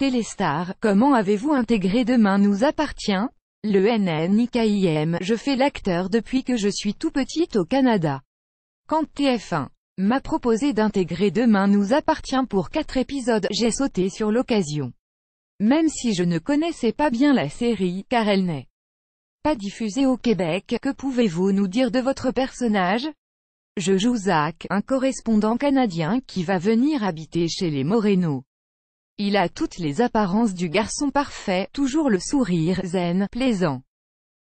Téléstar, comment avez-vous intégré Demain nous appartient Le NNIKIM, je fais l'acteur depuis que je suis tout petite au Canada. Quand TF1 m'a proposé d'intégrer Demain nous appartient pour quatre épisodes, j'ai sauté sur l'occasion. Même si je ne connaissais pas bien la série, car elle n'est pas diffusée au Québec, que pouvez-vous nous dire de votre personnage Je joue Zach, un correspondant canadien qui va venir habiter chez les Moreno. Il a toutes les apparences du garçon parfait, toujours le sourire zen, plaisant.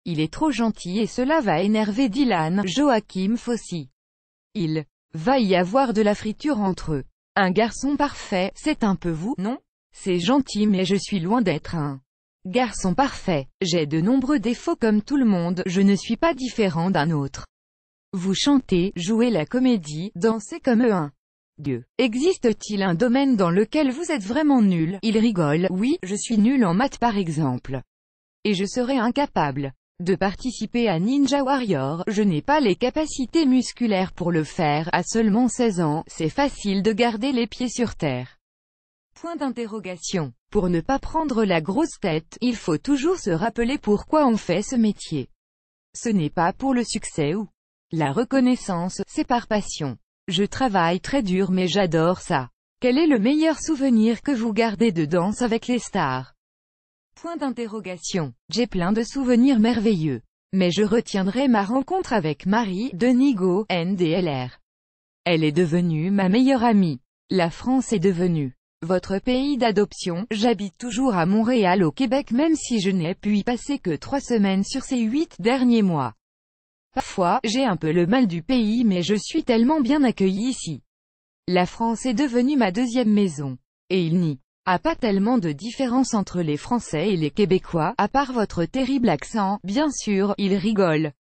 Il est trop gentil et cela va énerver Dylan, Joachim Fossi. Il va y avoir de la friture entre eux. Un garçon parfait, c'est un peu vous, non C'est gentil mais je suis loin d'être un garçon parfait. J'ai de nombreux défauts comme tout le monde, je ne suis pas différent d'un autre. Vous chantez, jouez la comédie, dansez comme un Dieu. Existe-t-il un domaine dans lequel vous êtes vraiment nul Il rigole, oui, je suis nul en maths par exemple. Et je serais incapable de participer à Ninja Warrior, je n'ai pas les capacités musculaires pour le faire, à seulement 16 ans, c'est facile de garder les pieds sur terre. Point d'interrogation. Pour ne pas prendre la grosse tête, il faut toujours se rappeler pourquoi on fait ce métier. Ce n'est pas pour le succès ou la reconnaissance, c'est par passion. Je travaille très dur mais j'adore ça. Quel est le meilleur souvenir que vous gardez de danse avec les stars Point d'interrogation. J'ai plein de souvenirs merveilleux. Mais je retiendrai ma rencontre avec Marie, Denigo NDLR. Elle est devenue ma meilleure amie. La France est devenue votre pays d'adoption, j'habite toujours à Montréal au Québec même si je n'ai pu y passer que trois semaines sur ces huit derniers mois. Parfois, j'ai un peu le mal du pays mais je suis tellement bien accueilli ici. La France est devenue ma deuxième maison. Et il n'y a pas tellement de différence entre les Français et les Québécois, à part votre terrible accent, bien sûr, ils rigolent.